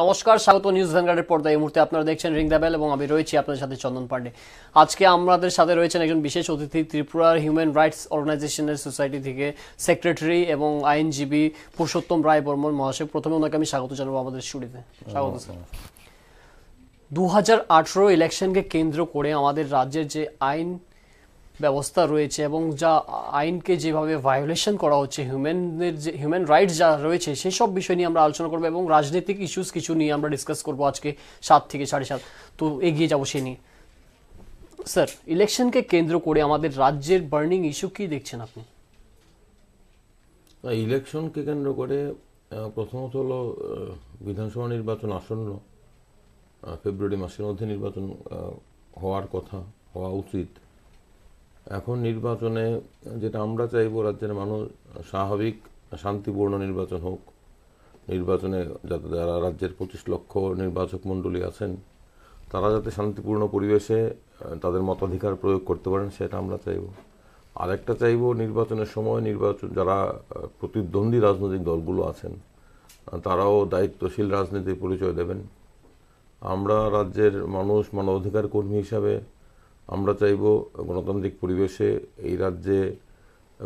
নমস্কার স্বাগত নিউজ ভ্যানগার্ডের পর্দায় এই মুহূর্তে আপনারা দেখছেন রিং দ্য বেল এবং আমি রয়েছি আপনাদের সাথে চন্দন পান্ডে আজকে আমাদের সাথে রয়েছেন একজন বিশেষ অতিথি ত্রিপুরার হিউম্যান রাইটস অর্গানাইজেশনের সোসাইটি থেকে সেক্রেটারি এবং আইনজীবী পুরুষোত্তম রায় বর্মন মহাশয় প্রথমে ওনাকে আমি স্বাগত জানাবো আমাদের স্টুডিওতে স্বাগত স্যার দু ইলেকশনকে কেন্দ্র করে আমাদের রাজ্যের যে আইন ব্যবস্থা রয়েছে এবং যা আইনকে যেভাবে ভায়োলেশন করা হচ্ছে হিউম্যানের যে হিউম্যান রাইটস যা রয়েছে সেসব বিষয় নিয়ে আমরা আলোচনা করবো এবং রাজনৈতিক ইস্যুস কিছু নিয়ে আমরা ডিসকাস করবো আজকে সাত থেকে সাড়ে সাত তো এগিয়ে যাবো সে নিয়ে স্যার ইলেকশনকে কেন্দ্র করে আমাদের রাজ্যের বার্নিং ইস্যু কি দেখছেন আপনি ইলেকশনকে কেন্দ্র করে প্রথমত হলো বিধানসভা নির্বাচন আসন্ন ফেব্রুয়ারি মাসের মধ্যে নির্বাচন হওয়ার কথা হওয়া উচিত এখন নির্বাচনে যেটা আমরা চাইব রাজ্যের মানুষ স্বাভাবিক শান্তিপূর্ণ নির্বাচন হোক নির্বাচনে যাতে যারা রাজ্যের পঁচিশ লক্ষ নির্বাচক মণ্ডলী আছেন তারা যাতে শান্তিপূর্ণ পরিবেশে তাদের মতাধিকার প্রয়োগ করতে পারেন সেটা আমরা চাইব আরেকটা চাইব নির্বাচনের সময় নির্বাচন যারা প্রতিদ্বন্দ্বী রাজনৈতিক দলগুলো আছেন তারাও দায়িত্বশীল রাজনীতির পরিচয় দেবেন আমরা রাজ্যের মানুষ মানবাধিকার কর্মী হিসাবে আমরা চাইব গণতান্ত্রিক পরিবেশে এই রাজ্যে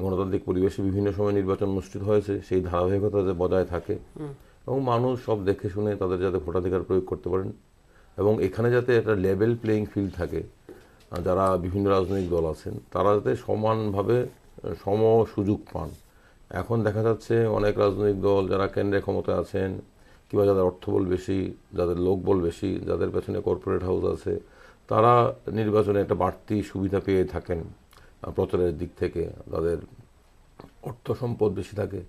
গণতান্ত্রিক পরিবেশে বিভিন্ন সময় নির্বাচন অনুষ্ঠিত হয়েছে সেই ধারাবাহিকতা যে বজায় থাকে এবং মানুষ সব দেখে শুনে তাদের যাতে ভোটাধিকার প্রয়োগ করতে পারেন এবং এখানে যাতে একটা লেভেল প্লেয়িং ফিল্ড থাকে যারা বিভিন্ন রাজনৈতিক দল আছেন তারা যাতে সমানভাবে সম সুযোগ পান এখন দেখা যাচ্ছে অনেক রাজনৈতিক দল যারা কেন্দ্রে ক্ষমতায় আছেন কিংবা যাদের অর্থবল বেশি যাদের লোকবল বেশি যাদের পেছনে কর্পোরেট হাউস আছে তারা নির্বাচনে একটা বাড়তি সুবিধা পেয়ে থাকেন প্রচারের দিক থেকে তাদের অর্থ সম্পদ বেশি থাকে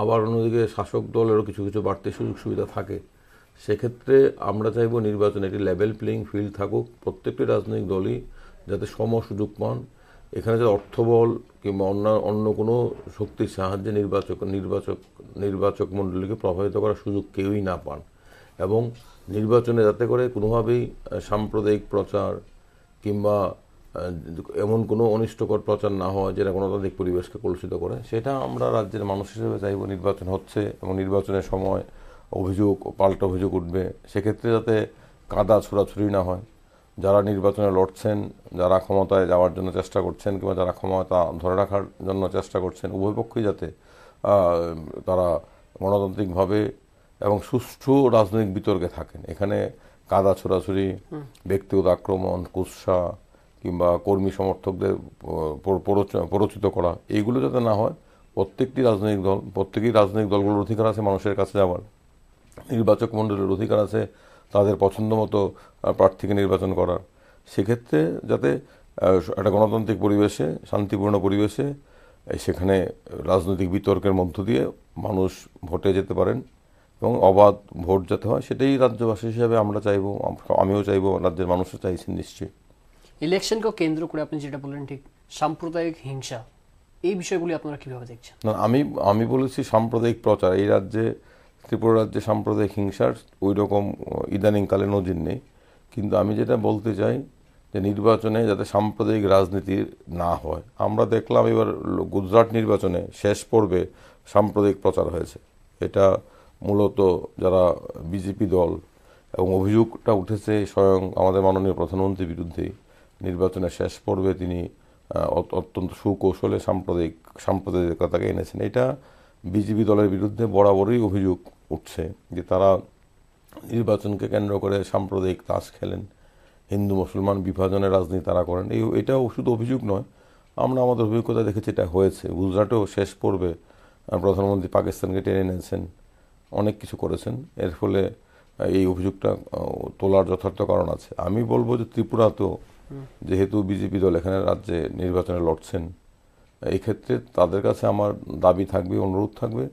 আবার অন্যদিকে শাসক দলেরও কিছু কিছু বাড়তি সুযোগ সুবিধা থাকে সেক্ষেত্রে আমরা চাইব নির্বাচনে একটি লেভেল প্লেয়িং ফিল্ড থাকুক প্রত্যেকটি রাজনৈতিক দলই যাতে সম সুযোগ পান এখানে যাতে অর্থবল কিংবা অন্য অন্য কোনো শক্তির সাহায্যে নির্বাচক নির্বাচক নির্বাচক মণ্ডলীকে প্রভাবিত করার সুযোগ কেউই না পান এবং নির্বাচনে যাতে করে কোনোভাবেই সাম্প্রদায়িক প্রচার কিংবা এমন কোনো অনিষ্টকর প্রচার না হওয়া যেটা গণতান্ত্রিক পরিবেশকে কলুষিত করে সেটা আমরা রাজ্যের মানুষ হিসেবে চাইব নির্বাচন হচ্ছে এবং নির্বাচনের সময় অভিযোগ পাল্টা অভিযোগ উঠবে সেক্ষেত্রে যাতে কাদা ছোড়াছুরি না হয় যারা নির্বাচনে লড়ছেন যারা ক্ষমতায় যাওয়ার জন্য চেষ্টা করছেন কিংবা যারা ক্ষমতা ধরে রাখার জন্য চেষ্টা করছেন উভয় পক্ষই যাতে তারা গণতান্ত্রিকভাবে এবং সুষ্ঠু রাজনৈতিক বিতর্কে থাকেন এখানে কাদা ছোড়াছুড়ি ব্যক্তিগত আক্রমণ কুৎসা কিংবা কর্মী সমর্থকদের প্ররোচিত করা এইগুলো যাতে না হয় প্রত্যেকটি রাজনৈতিক দল প্রত্যেকেই রাজনৈতিক দলগুলোর অধিকার আছে মানুষের কাছে যাওয়ার নির্বাচক মণ্ডলের অধিকার আছে তাদের পছন্দ মতো প্রার্থীকে নির্বাচন করার সেক্ষেত্রে যাতে একটা গণতান্ত্রিক পরিবেশে শান্তিপূর্ণ পরিবেশে সেখানে রাজনৈতিক বিতর্কের মধ্য দিয়ে মানুষ ভোটে যেতে পারেন এবং অবাধ ভোট যাতে হয় সেটাই রাজ্যবাসী হিসাবে আমরা চাইবো আমিও চাইবো রাজ্যের মানুষও চাইছেন নিশ্চয়ই ইলেকশনকে কেন্দ্র করে আপনি যেটা বললেন ঠিক সাম্প্রদায়িক হিংসা এই বিষয়গুলি আপনারা কিভাবে দেখছেন না আমি আমি বলেছি সাম্প্রদায়িক প্রচার এই রাজ্যে ত্রিপুরা রাজ্যে সাম্প্রদায়িক হিংসার ওই রকম ইদানিংকালে নজির নেই কিন্তু আমি যেটা বলতে চাই যে নির্বাচনে যাতে সাম্প্রদায়িক রাজনীতির না হয় আমরা দেখলাম এবার গুজরাট নির্বাচনে শেষ পর্বে সাম্প্রদায়িক প্রচার হয়েছে এটা মূলত যারা বিজেপি দল এবং অভিযোগটা উঠেছে স্বয়ং আমাদের মাননীয় প্রধানমন্ত্রীর বিরুদ্ধে নির্বাচনের শেষ পর্বে তিনি অত্যন্ত সুকৌশলে সাম্প্রদায়িক সাম্প্রদায়িকতাকে এনেছেন এটা বিজেপি দলের বিরুদ্ধে বরাবরই অভিযোগ উঠছে যে তারা নির্বাচনকে কেন্দ্র করে সাম্প্রদায়িক তাস খেলেন হিন্দু মুসলমান বিভাজনের রাজনীতি তারা করেন এই এটা শুধু অভিযোগ নয় আমরা আমাদের অভিজ্ঞতা দেখেছি এটা হয়েছে গুজরাটেও শেষ পর্বে প্রধানমন্ত্রী পাকিস্তানকে টেনে এনেছেন অনেক কিছু করেছেন এর ফলে এই অভিযোগটা তোলার যথার্থ কারণ আছে আমি বলবো যে ত্রিপুরা তো যেহেতু বিজেপি দল এখানে রাজ্যে নির্বাচনে লড়ছেন এক্ষেত্রে তাদের কাছে আমার দাবি থাকবে অনুরোধ থাকবে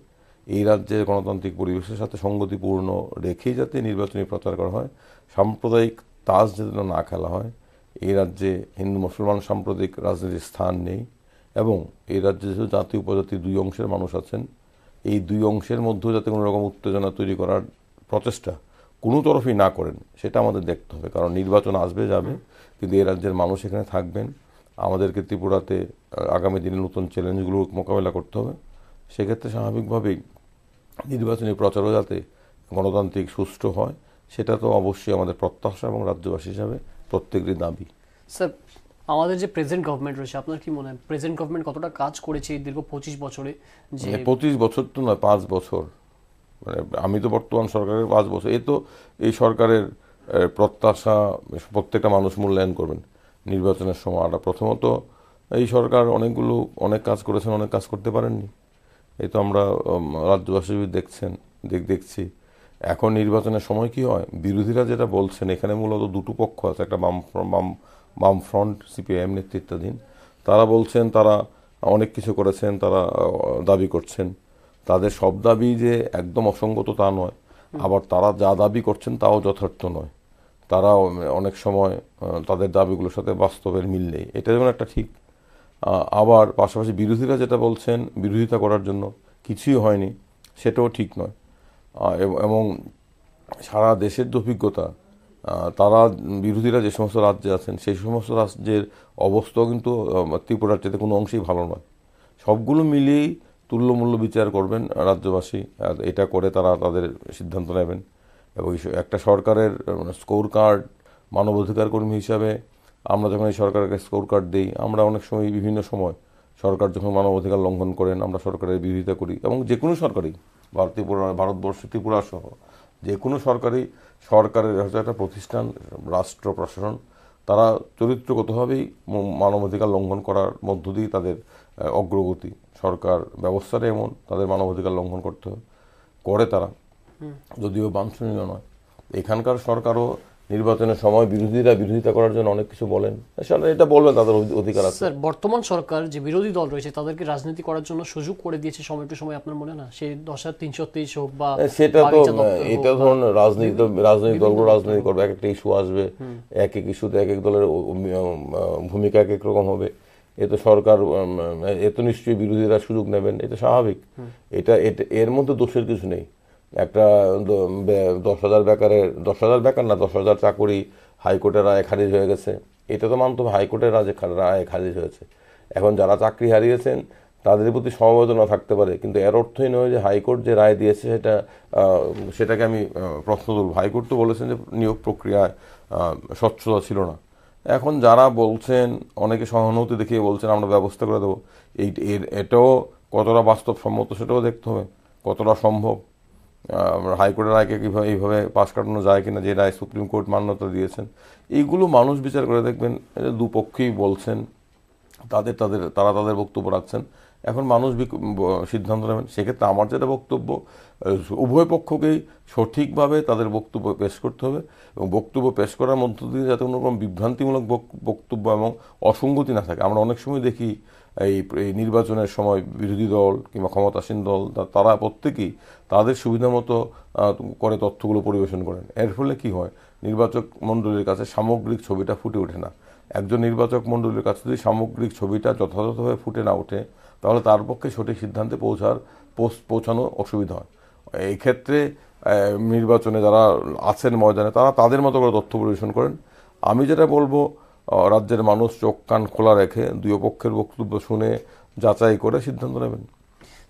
এই রাজ্যের গণতান্ত্রিক পরিবেশের সাথে সঙ্গতিপূর্ণ রেখেই যাতে নির্বাচনী প্রচার করা হয় সাম্প্রদায়িক তাস যেন না খেলা হয় এই রাজ্যে হিন্দু মুসলমান সাম্প্রদায়িক রাজনীতির স্থান নেই এবং এই রাজ্যে যেহেতু জাতি উপজাতি দুই অংশের মানুষ আছেন এই দুই অংশের মধ্যেও যাতে কোনো রকম উত্তেজনা তৈরি করার প্রচেষ্টা কোনো তরফই না করেন সেটা আমাদের দেখতে হবে কারণ নির্বাচন আসবে যাবে কিন্তু এ রাজ্যের মানুষ এখানে থাকবেন আমাদেরকে ত্রিপুরাতে আগামী দিনে নতুন চ্যালেঞ্জগুলো মোকাবেলা করতে হবে সেক্ষেত্রে স্বাভাবিকভাবেই নির্বাচনী প্রচারও যাতে গণতান্ত্রিক সুষ্ঠু হয় সেটা তো অবশ্যই আমাদের প্রত্যাশা এবং রাজ্যবাসী হিসাবে প্রত্যেকেরই দাবি স্যার আমাদের যে প্রেজেন্ট গভর্নমেন্ট রয়েছে আপনার কি মনে হয় প্রেজেন্ট গভর্নমেন্ট কতটা কাজ করেছে এই দীর্ঘ পঁচিশ বছরে যে মানে পঁচিশ বছর তো নয় পাঁচ বছর মানে আমি তো বর্তমান সরকারের পাঁচ বছর এই তো এই সরকারের প্রত্যাশা প্রত্যেকটা মানুষ মূল্যায়ন করবেন নির্বাচনের সময় আর প্রথমত এই সরকার অনেকগুলো অনেক কাজ করেছেন অনেক কাজ করতে পারেননি এই তো আমরা রাজ্যবাসী দেখছেন দেখ দেখছি এখন নির্বাচনের সময় কি হয় বিরোধীরা যেটা বলছেন এখানে মূলত দুটো পক্ষ আছে একটা বাম বাম বাম ফ্রন্ট সিপিআইএম নেতৃত্বাধীন তারা বলছেন তারা অনেক কিছু করেছেন তারা দাবি করছেন তাদের সব দাবি যে একদম অসঙ্গত তা নয় আবার তারা যা দাবি করছেন তাও যথার্থ নয় তারা অনেক সময় তাদের দাবিগুলোর সাথে বাস্তবের মিল নেই এটা যেমন একটা ঠিক আবার পাশাপাশি বিরোধীরা যেটা বলছেন বিরোধিতা করার জন্য কিছুই হয়নি সেটাও ঠিক নয় এবং সারা দেশের অভিজ্ঞতা তারা বিরোধীরা যে সমস্ত রাজ্যে আছেন সেই সমস্ত রাজ্যের অবস্থাও কিন্তু ত্রিপুরার চেয়ে কোনো অংশেই ভালো নয় সবগুলো মিলিয়েই তুল্যমূল্য বিচার করবেন রাজ্যবাসী আর এটা করে তারা তাদের সিদ্ধান্ত নেবেন এবং একটা সরকারের মানে স্কোর কার্ড মানবাধিকার কর্মী হিসাবে আমরা যখন এই সরকারকে স্কোর কার্ড দিই আমরা অনেক সময় বিভিন্ন সময় সরকার যখন মানবাধিকার লঙ্ঘন করেন আমরা সরকারের বিরোধিতা করি এবং যে কোনো সরকারই ভারতীয় ভারতবর্ষ ত্রিপুরা সহ যে কোনো সরকারি সরকারের হচ্ছে একটা প্রতিষ্ঠান রাষ্ট্র প্রশাসন তারা চরিত্রগতভাবেই মানবাধিকার লঙ্ঘন করার মধ্য দিয়ে তাদের অগ্রগতি সরকার ব্যবস্থাটা এমন তাদের মানবাধিকার লঙ্ঘন করতে করে তারা যদিও বাঞ্ছনীয় নয় এখানকার সরকারও নির্বাচনের সময় বিরোধীরা বিরোধিতা করার জন্য অনেক কিছু বলেন আসলে এটা বলবেন তাদের অধিকার আছে স্যার বর্তমান সরকার যে বিরোধী দল রয়েছে তাদেরকে রাজনীতি করার জন্য সুযোগ করে দিয়েছে সময় টু সময় আপনার মনে না সেই দশ হাজার তিনশো তেইশ হোক বা হ্যাঁ, সেটা তো হ্যাঁ, এটা ধরুন রাজনীতি রাজনৈতিক দলগুলো রাজনীতি করবে এক একটা ইস্যু আসবে এক এক ইস্যুতে এক এক দলের ভূমিকা এক এক রকম হবে তো সরকার এ তো নিশ্চয়ই বিরোধীরা সুযোগ নেবেন এটা স্বাভাবিক এটা এর মধ্যে দোষের কিছু নেই একটা দশ হাজার বেকারের দশ হাজার বেকার না দশ হাজার চাকুরি হাইকোর্টের রায় খারিজ হয়ে গেছে এটা তো মানতে হবে হাইকোর্টের রায় রায় খারিজ হয়েছে এখন যারা চাকরি হারিয়েছেন তাদের প্রতি সমবেদনা থাকতে পারে কিন্তু এর অর্থই নয় যে হাইকোর্ট যে রায় দিয়েছে সেটা সেটাকে আমি প্রশ্ন তুলব হাইকোর্ট তো বলেছেন যে নিয়োগ প্রক্রিয়ায় স্বচ্ছতা ছিল না এখন যারা বলছেন অনেকে সহানুভূতি দেখিয়ে বলছেন আমরা ব্যবস্থা করে দেবো এই এর এটাও কতটা বাস্তবসম্মত সেটাও দেখতে হবে কতটা সম্ভব হাইকোর্টের রায়কে কীভাবে এইভাবে পাশ কাটানো যায় কিনা যে রায় সুপ্রিম কোর্ট মান্যতা দিয়েছেন এইগুলো মানুষ বিচার করে দেখবেন দুপক্ষেই বলছেন তাদের তাদের তারা তাদের বক্তব্য রাখছেন এখন মানুষ সিদ্ধান্ত নেবেন সেক্ষেত্রে আমার যেটা বক্তব্য উভয় পক্ষকেই সঠিকভাবে তাদের বক্তব্য পেশ করতে হবে এবং বক্তব্য পেশ করার মধ্য দিয়ে যাতে কোনো রকম বিভ্রান্তিমূলক বক্তব্য এবং অসঙ্গতি না থাকে আমরা অনেক সময় দেখি এই নির্বাচনের সময় বিরোধী দল কিংবা ক্ষমতাসীন দল তারা প্রত্যেকেই তাদের সুবিধা মতো করে তথ্যগুলো পরিবেশন করেন এর ফলে কি হয় নির্বাচক মণ্ডলীর কাছে সামগ্রিক ছবিটা ফুটে ওঠে না একজন নির্বাচক মণ্ডলীর কাছে যদি সামগ্রিক ছবিটা যথাযথভাবে ফুটে না ওঠে তাহলে তার পক্ষে সঠিক সিদ্ধান্তে পৌঁছার পৌঁছানো অসুবিধা হয় এই ক্ষেত্রে নির্বাচনে যারা আছেন ময়দানে তারা তাদের মতো করে তথ্য পরিবেশন করেন আমি যেটা বলবো রাজ্যের মানুষ চোখ কান খোলা রেখে দুই পক্ষের বক্তব্য শুনে যাচাই করে সিদ্ধান্ত নেবেন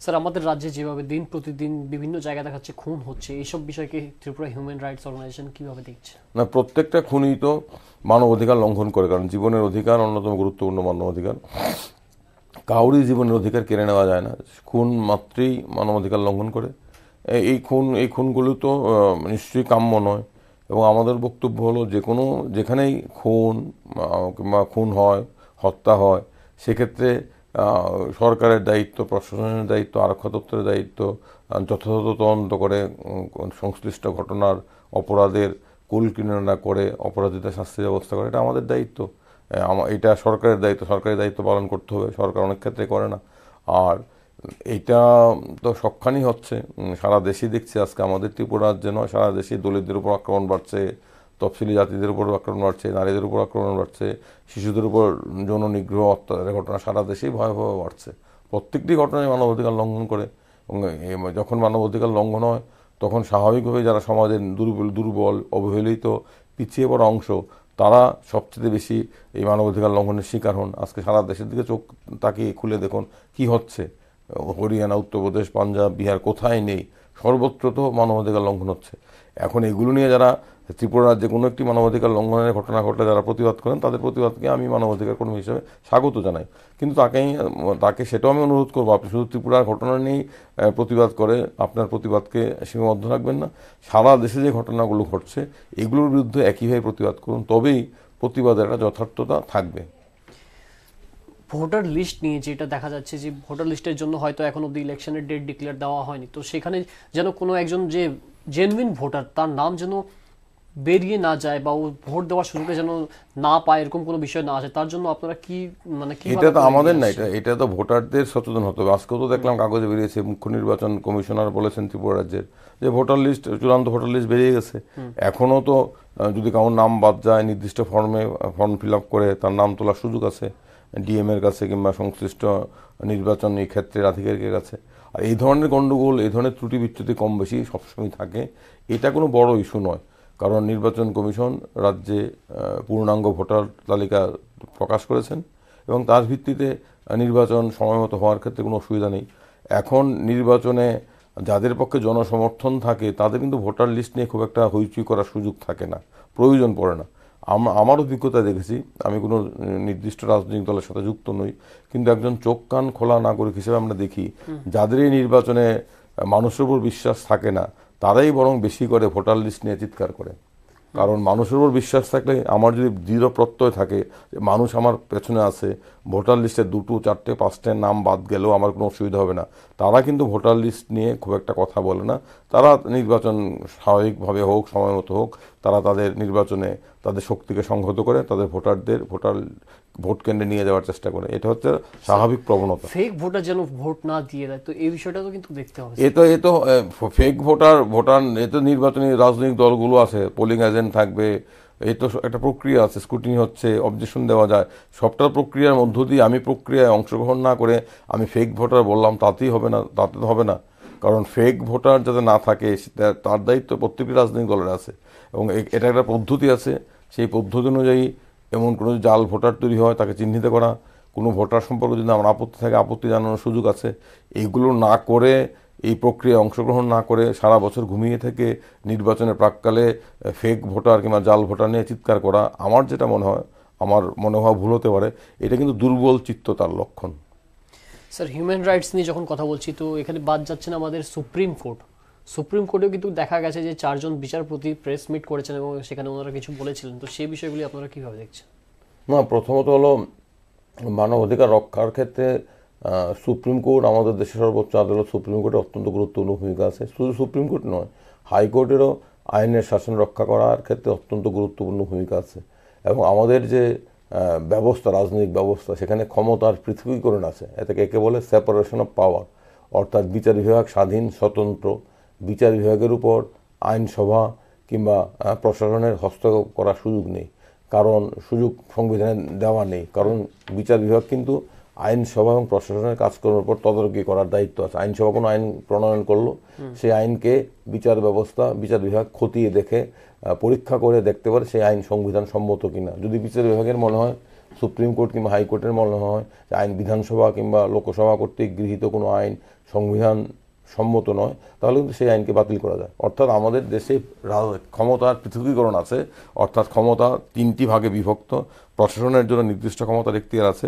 স্যার আমাদের রাজ্যে যেভাবে দিন প্রতিদিন বিভিন্ন জায়গায় দেখা যাচ্ছে খুন হচ্ছে এইসব বিষয়কে ত্রিপুরা হিউম্যান রাইটস অর্গানাইজেশন কীভাবে দেখছে না প্রত্যেকটা খুনই তো মানব অধিকার লঙ্ঘন করে কারণ জীবনের অধিকার অন্যতম গুরুত্বপূর্ণ মানব অধিকার কাউরই জীবনের অধিকার কেড়ে নেওয়া যায় না খুন মাত্রেই মানব অধিকার লঙ্ঘন করে এই খুন এই খুনগুলো তো নিশ্চয়ই কাম্য নয় এবং আমাদের বক্তব্য হলো যে কোনো যেখানেই খুন কিংবা খুন হয় হত্যা হয় সেক্ষেত্রে সরকারের দায়িত্ব প্রশাসনের দায়িত্ব আরক্ষা দপ্তরের দায়িত্ব যথাযথ তদন্ত করে সংশ্লিষ্ট ঘটনার অপরাধের কুল করে অপরাধীদের শাস্তির ব্যবস্থা করে এটা আমাদের দায়িত্ব এটা সরকারের দায়িত্ব সরকারের দায়িত্ব পালন করতে হবে সরকার অনেক ক্ষেত্রে করে না আর এইটা তো সবখানি হচ্ছে সারা দেশে দেখছি আজকে আমাদের ত্রিপুরা রাজ্যে নয় সারা দেশে দলিতদের উপর আক্রমণ বাড়ছে তফসিলি জাতিদের উপর আক্রমণ বাড়ছে নারীদের উপর আক্রমণ বাড়ছে শিশুদের উপর যৌন নিগ্রহ অত্যাচারের ঘটনা সারা দেশেই ভয়াবহ বাড়ছে প্রত্যেকটি ঘটনায় মানবাধিকার লঙ্ঘন করে যখন মানবাধিকার লঙ্ঘন হয় তখন স্বাভাবিকভাবে যারা সমাজের দুর্বল দুর্বল অবহেলিত পিছিয়ে পড়া অংশ তারা সবচেয়ে বেশি এই মানবাধিকার লঙ্ঘনের শিকার হন আজকে সারা দেশের দিকে চোখ তাকিয়ে খুলে দেখুন কি হচ্ছে হরিয়ানা উত্তরপ্রদেশ পাঞ্জাব বিহার কোথায় নেই সর্বত্র তো মানবাধিকার লঙ্ঘন হচ্ছে এখন এগুলো নিয়ে যারা ত্রিপুরা রাজ্যে কোনো একটি মানবাধিকার লঙ্ঘনের ঘটনা ঘটলে যারা প্রতিবাদ করেন তাদের প্রতিবাদকে আমি মানবাধিকার কর্মী হিসেবে স্বাগত জানাই কিন্তু তাকেই তাকে সেটাও আমি অনুরোধ করবো আপনি শুধু ত্রিপুরার ঘটনা নিয়েই প্রতিবাদ করে আপনার প্রতিবাদকে সীমাবদ্ধ রাখবেন না সারা দেশে যে ঘটনাগুলো ঘটছে এগুলোর বিরুদ্ধে একইভাবে প্রতিবাদ করুন তবেই প্রতিবাদের একটা যথার্থতা থাকবে ভোটার লিস্ট নিয়ে যেটা দেখা যাচ্ছে যে ভোটার লিস্টের জন্য হয়তো এখন অব্দি ইলেকশনের ডেট ডিক্লেয়ার দেওয়া হয়নি তো সেখানে যেন কোনো একজন যে জেনুইন ভোটার তার নাম যেন বেরিয়ে না যায় বা ও ভোট দেওয়ার সুযোগটা যেন না পায় এরকম কোনো বিষয় না আছে তার জন্য আপনারা কি মানে কি এটা তো আমাদের না এটা এটা তো ভোটারদের সচেতন হতে হবে আজকেও তো দেখলাম কাগজে বেরিয়েছে মুখ্য নির্বাচন কমিশনার বলেছেন ত্রিপুরা রাজ্যের যে ভোটার লিস্ট চূড়ান্ত ভোটার লিস্ট বেরিয়ে গেছে এখনও তো যদি কারোর নাম বাদ যায় নির্দিষ্ট ফর্মে ফর্ম ফিল আপ করে তার নাম তোলার সুযোগ আছে ডিএমের কাছে কিংবা সংশ্লিষ্ট নির্বাচন এই ক্ষেত্রের আধিকারিকের কাছে আর এই ধরনের গণ্ডগোল এই ধরনের ত্রুটি বিচ্যুতি কম বেশি সবসময় থাকে এটা কোনো বড় ইস্যু নয় কারণ নির্বাচন কমিশন রাজ্যে পূর্ণাঙ্গ ভোটার তালিকা প্রকাশ করেছেন এবং তার ভিত্তিতে নির্বাচন সময়মতো হওয়ার ক্ষেত্রে কোনো অসুবিধা নেই এখন নির্বাচনে যাদের পক্ষে জনসমর্থন থাকে তাদের কিন্তু ভোটার লিস্ট নিয়ে খুব একটা হইচই করার সুযোগ থাকে না প্রয়োজন পড়ে না আমার অভিজ্ঞতা দেখেছি আমি কোনো নির্দিষ্ট রাজনৈতিক দলের সাথে যুক্ত নই কিন্তু একজন চোখ কান খোলা নাগরিক হিসেবে আমরা দেখি যাদের এই নির্বাচনে মানুষের উপর বিশ্বাস থাকে না তারাই বরং বেশি করে ভোটার লিস্ট নিয়ে চিৎকার করে কারণ মানুষের উপর বিশ্বাস থাকলে আমার যদি দৃঢ় প্রত্যয় থাকে মানুষ আমার পেছনে আছে ভোটার লিস্টে দুটো চারটে পাঁচটে নাম বাদ গেলেও আমার কোনো অসুবিধা হবে না তারা কিন্তু ভোটার লিস্ট নিয়ে খুব একটা কথা বলে না তারা নির্বাচন স্বাভাবিকভাবে হোক সময় মতো হোক তারা তাদের নির্বাচনে তাদের শক্তিকে সংহত করে তাদের ভোটারদের ভোটার ভোট কেন্দ্রে নিয়ে যাওয়ার চেষ্টা করে এটা হচ্ছে স্বাভাবিক প্রবণতা ফেক ভোটার যেন ভোট না দিয়ে দেয় তো এই বিষয়টা তো কিন্তু দেখতে হবে এ তো এ তো ফেক ভোটার ভোটার এ তো নির্বাচনী রাজনৈতিক দলগুলো আছে পোলিং এজেন্ট থাকবে এই তো একটা প্রক্রিয়া আছে স্কুটিনি হচ্ছে অবজেকশন দেওয়া যায় সবটা প্রক্রিয়ার মধ্য দিয়ে আমি প্রক্রিয়ায় অংশগ্রহণ না করে আমি ফেক ভোটার বললাম তাতেই হবে না তাতে তো হবে না কারণ ফেক ভোটার যাতে না থাকে তার দায়িত্ব প্রত্যেকটি রাজনৈতিক দলের আছে এবং এটা একটা পদ্ধতি আছে সেই পদ্ধতি অনুযায়ী এমন কোনো জাল ভোটার তৈরি হয় তাকে চিহ্নিত করা কোনো ভোটার সম্পর্কে যদি আমার আপত্তি থাকে আপত্তি জানানোর সুযোগ আছে এইগুলো না করে এই প্রক্রিয়ায় অংশগ্রহণ না করে সারা বছর ঘুমিয়ে থেকে নির্বাচনের প্রাককালে ফেক ভোটার কিংবা জাল ভোটার নিয়ে চিৎকার করা আমার যেটা মনে হয় আমার মনে হওয়া ভুল হতে পারে এটা কিন্তু দুর্বল চিত্ত তার লক্ষণ স্যার হিউম্যান রাইটস নিয়ে যখন কথা বলছি তো এখানে বাদ যাচ্ছে না আমাদের সুপ্রিম কোর্ট সুপ্রিম কোর্টেও কিন্তু দেখা গেছে যে চারজন বিচারপতি প্রেস মিট করেছেন এবং সেখানে ওনারা কিছু বলেছিলেন তো সেই বিষয়গুলি আপনারা কীভাবে দেখছেন না প্রথমত হলো মানবাধিকার রক্ষার ক্ষেত্রে সুপ্রিম কোর্ট আমাদের দেশের সর্বোচ্চ আদালত সুপ্রিম কোর্টে অত্যন্ত গুরুত্বপূর্ণ ভূমিকা আছে শুধু সুপ্রিম কোর্ট নয় হাইকোর্টেরও আইনের শাসন রক্ষা করার ক্ষেত্রে অত্যন্ত গুরুত্বপূর্ণ ভূমিকা আছে এবং আমাদের যে ব্যবস্থা রাজনৈতিক ব্যবস্থা সেখানে ক্ষমতার পৃথিবীকরণ আছে এতে একে বলে সেপারেশন অফ পাওয়ার অর্থাৎ বিচার বিভাগ স্বাধীন স্বতন্ত্র বিচার বিভাগের উপর আইনসভা কিংবা প্রশাসনের হস্তক্ষেপ করার সুযোগ নেই কারণ সুযোগ সংবিধানে দেওয়া নেই কারণ বিচার বিভাগ কিন্তু আইনসভা এবং প্রশাসনের কাজকর্মের উপর তদারকি করার দায়িত্ব আছে আইনসভা কোনো আইন প্রণয়ন করলো সেই আইনকে বিচার ব্যবস্থা বিচার বিভাগ খতিয়ে দেখে পরীক্ষা করে দেখতে পারে সেই আইন সংবিধান সম্মত কিনা যদি বিচার বিভাগের মনে হয় সুপ্রিম কোর্ট কিংবা হাইকোর্টের মনে হয় আইন বিধানসভা কিংবা লোকসভা কর্তৃক গৃহীত কোনো আইন সংবিধান সম্মত নয় তাহলে কিন্তু সেই আইনকে বাতিল করা যায় অর্থাৎ আমাদের দেশে ক্ষমতার পৃথকীকরণ আছে অর্থাৎ ক্ষমতা তিনটি ভাগে বিভক্ত প্রশাসনের জন্য নির্দিষ্ট ক্ষমতার এখতিয়ার আছে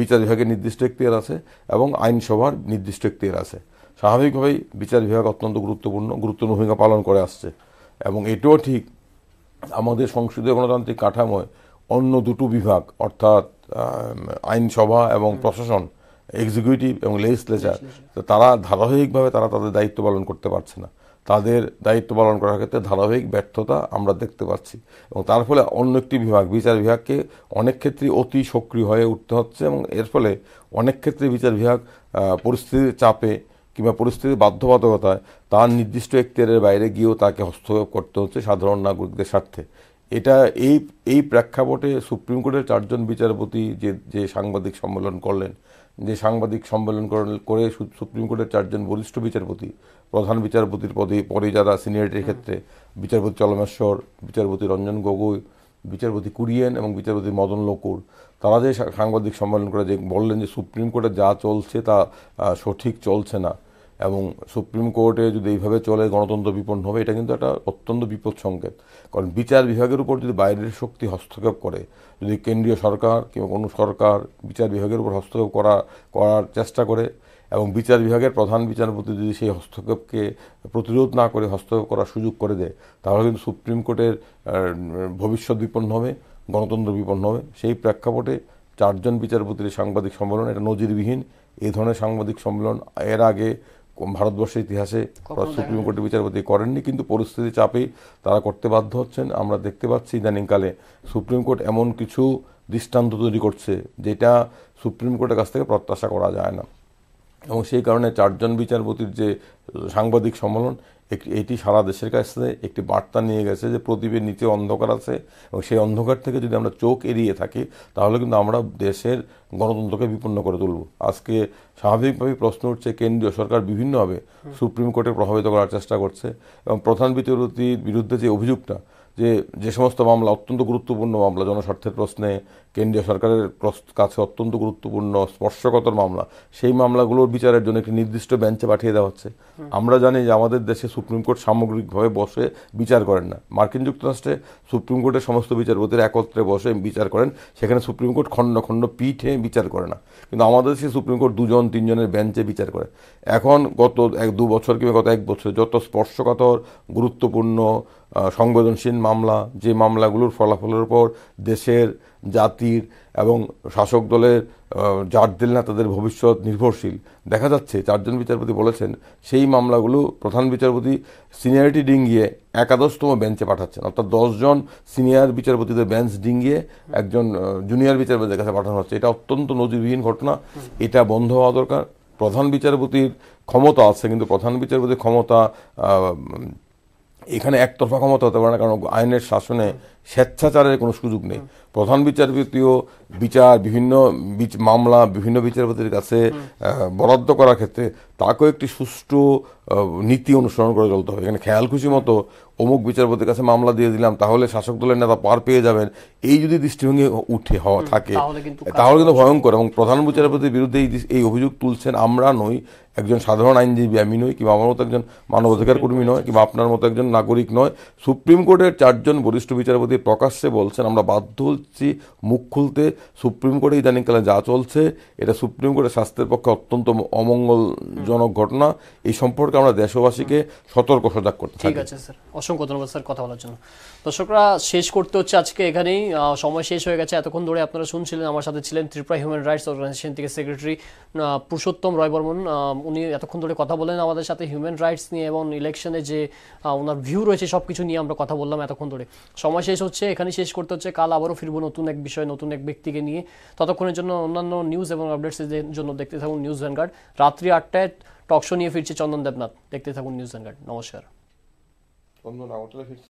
বিচার বিভাগের নির্দিষ্ট এখতিয়ার আছে এবং আইনসভার নির্দিষ্ট এখতিয়ার আছে স্বাভাবিকভাবেই বিচার বিভাগ অত্যন্ত গুরুত্বপূর্ণ গুরুত্বপূর্ণ ভূমিকা পালন করে আসছে এবং এটাও ঠিক আমাদের সংসদীয় গণতান্ত্রিক কাঠামোয় অন্য দুটো বিভাগ অর্থাৎ আইনসভা এবং প্রশাসন এক্সিকিউটিভ এবং লেজিসলেচার তারা ধারাবাহিকভাবে তারা তাদের দায়িত্ব পালন করতে পারছে না তাদের দায়িত্ব পালন করার ক্ষেত্রে ধারাবাহিক ব্যর্থতা আমরা দেখতে পাচ্ছি এবং তার ফলে অন্য একটি বিভাগ বিচার বিভাগকে অনেক ক্ষেত্রে অতি সক্রিয় হয়ে উঠতে হচ্ছে এবং এর ফলে অনেক ক্ষেত্রে বিচার বিভাগ পরিস্থিতির চাপে কিংবা পরিস্থিতির বাধ্যবাধকতায় তার নির্দিষ্ট একটিয়ারের বাইরে গিয়েও তাকে হস্তক্ষেপ করতে হচ্ছে সাধারণ নাগরিকদের স্বার্থে এটা এই এই প্রেক্ষাপটে সুপ্রিম কোর্টের চারজন বিচারপতি যে যে সাংবাদিক সম্মেলন করলেন যে সাংবাদিক সম্মেলন করে সুপ্রিম কোর্টের চারজন বরিষ্ঠ বিচারপতি প্রধান বিচারপতির পদে পরে যারা সিনিয়রিটির ক্ষেত্রে বিচারপতি চলমেশ্বর বিচারপতি রঞ্জন গগৈ বিচারপতি কুরিয়েন এবং বিচারপতি মদন লকুর তারা যে সাংবাদিক সম্মেলন করে যে বললেন যে সুপ্রিম কোর্টে যা চলছে তা সঠিক চলছে না এবং সুপ্রিম কোর্টে যদি এইভাবে চলে গণতন্ত্র বিপন্ন হবে এটা কিন্তু একটা অত্যন্ত বিপদ সংকেত কারণ বিচার বিভাগের উপর যদি বাইরের শক্তি হস্তক্ষেপ করে যদি কেন্দ্রীয় সরকার কিংবা কোনো সরকার বিচার বিভাগের উপর হস্তক্ষেপ করা করার চেষ্টা করে এবং বিচার বিভাগের প্রধান বিচারপতি যদি সেই হস্তক্ষেপকে প্রতিরোধ না করে হস্তক্ষেপ করার সুযোগ করে দেয় তাহলে কিন্তু সুপ্রিম কোর্টের ভবিষ্যৎ বিপন্ন হবে গণতন্ত্র বিপন্ন হবে সেই প্রেক্ষাপটে চারজন বিচারপতির সাংবাদিক সম্মেলন এটা নজিরবিহীন এই ধরনের সাংবাদিক সম্মেলন এর আগে ভারতবর্ষের ইতিহাসে সুপ্রিম কোর্টের বিচারপতি করেননি কিন্তু পরিস্থিতি চাপে তারা করতে বাধ্য হচ্ছেন আমরা দেখতে পাচ্ছি ইদানিংকালে সুপ্রিম কোর্ট এমন কিছু দৃষ্টান্ত তৈরি করছে যেটা সুপ্রিম কোর্টের কাছ থেকে প্রত্যাশা করা যায় না এবং সেই কারণে চারজন বিচারপতির যে সাংবাদিক সম্মেলন এটি সারা দেশের কাছে একটি বার্তা নিয়ে গেছে যে প্রদীপের নিচে অন্ধকার আছে এবং সেই অন্ধকার থেকে যদি আমরা চোখ এড়িয়ে থাকি তাহলে কিন্তু আমরা দেশের গণতন্ত্রকে বিপন্ন করে তুলব আজকে স্বাভাবিকভাবেই প্রশ্ন উঠছে কেন্দ্রীয় সরকার বিভিন্নভাবে সুপ্রিম কোর্টে প্রভাবিত করার চেষ্টা করছে এবং প্রধান বিচারপতির বিরুদ্ধে যে অভিযোগটা যে যে সমস্ত মামলা অত্যন্ত গুরুত্বপূর্ণ মামলা জনস্বার্থের প্রশ্নে কেন্দ্রীয় সরকারের কাছে অত্যন্ত গুরুত্বপূর্ণ স্পর্শকতর মামলা সেই মামলাগুলোর বিচারের জন্য একটি নির্দিষ্ট বেঞ্চে পাঠিয়ে দেওয়া হচ্ছে আমরা জানি যে আমাদের দেশে সুপ্রিম কোর্ট সামগ্রিকভাবে বসে বিচার করেন না মার্কিন যুক্তরাষ্ট্রে সুপ্রিম কোর্টের সমস্ত বিচারপতিরা একত্রে বসে বিচার করেন সেখানে সুপ্রিম কোর্ট খণ্ড খণ্ড পিঠে বিচার করে না কিন্তু আমাদের দেশে সুপ্রিম কোর্ট দুজন তিনজনের বেঞ্চে বিচার করে এখন গত এক দু বছর কিংবা গত এক বছরে যত স্পর্শকাতর গুরুত্বপূর্ণ সংবেদনশীল মামলা যে মামলাগুলোর ফলাফলের উপর দেশের জাতির এবং শাসক দলের যার না তাদের ভবিষ্যৎ নির্ভরশীল দেখা যাচ্ছে চারজন বিচারপতি বলেছেন সেই মামলাগুলো প্রধান বিচারপতি সিনিয়রিটি ডিঙ্গিয়ে একাদশতম বেঞ্চে পাঠাচ্ছেন অর্থাৎ দশজন সিনিয়র বিচারপতিদের বেঞ্চ ডিঙ্গিয়ে একজন জুনিয়র বিচারপতিদের কাছে পাঠানো হচ্ছে এটা অত্যন্ত নজিরবিহীন ঘটনা এটা বন্ধ হওয়া দরকার প্রধান বিচারপতির ক্ষমতা আছে কিন্তু প্রধান বিচারপতির ক্ষমতা এখানে একতরফা ক্ষমতা হতে পারে না কারণ আইনের শাসনে স্বেচ্ছাচারের কোনো সুযোগ নেই প্রধান বিচারপতিও বিচার বিভিন্ন মামলা বিভিন্ন বিচারপতির কাছে বরাদ্দ করার ক্ষেত্রে তাকেও একটি সুষ্ঠু নীতি অনুসরণ করে চলতে হবে এখানে খেয়াল খুশি মতো অমুক বিচারপতির কাছে মামলা দিয়ে দিলাম তাহলে শাসক দলের নেতা পার পেয়ে যাবেন এই যদি দৃষ্টিভঙ্গি উঠে হওয়া থাকে তাহলে কিন্তু ভয়ঙ্কর এবং প্রধান বিচারপতির বিরুদ্ধে এই অভিযোগ তুলছেন আমরা নই একজন সাধারণ আইনজীবী আমি নই কিংবা আমার মতো একজন মানবাধিকার কর্মী নয় কিংবা আপনার মতো একজন নাগরিক নয় সুপ্রিম কোর্টের চারজন বরিষ্ঠ বিচারপতি প্রকাশ্যে বলছেন আমরা বাধ্য হচ্ছি মুখ খুলতে সুপ্রিম কোর্টে ইদানিংকালে যা চলছে এটা সুপ্রিম কোর্টের স্বাস্থ্যের পক্ষে অত্যন্ত অমঙ্গলজনক ঘটনা এই সম্পর্কে আমরা দেশবাসীকে সতর্ক সজাগ করতে ঠিক আছে স্যার অসংখ্য ধন্যবাদ স্যার কথা বলার জন্য দর্শকরা শেষ করতে হচ্ছে আজকে এখানেই সময় শেষ হয়ে গেছে এতক্ষণ ধরে আপনারা শুনছিলেন আমার সাথে ছিলেন ত্রিপুরা হিউম্যান রাইটস অর্গানাইজেশন থেকে সেক্রেটারি পুরুষোত্তম রয় বর্মন উনি এতক্ষণ ধরে কথা বলেন আমাদের সাথে হিউম্যান রাইটস নিয়ে এবং ইলেকশনে যে ওনার ভিউ রয়েছে সব কিছু নিয়ে আমরা কথা বললাম এতক্ষণ ধরে সময় শেষ শেষ হচ্ছে এখানে শেষ করতে হচ্ছে কাল আবারও ফিরবো নতুন এক বিষয় নতুন এক ব্যক্তিকে নিয়ে ততক্ষণের জন্য অন্যান্য নিউজ এবং আপডেটসের জন্য দেখতে থাকুন নিউজ ভ্যানগার্ড রাত্রি আটটায় টকশো নিয়ে ফিরছে চন্দন দেবনাথ দেখতে থাকুন নিউজ ভ্যানগার্ড নমস্কার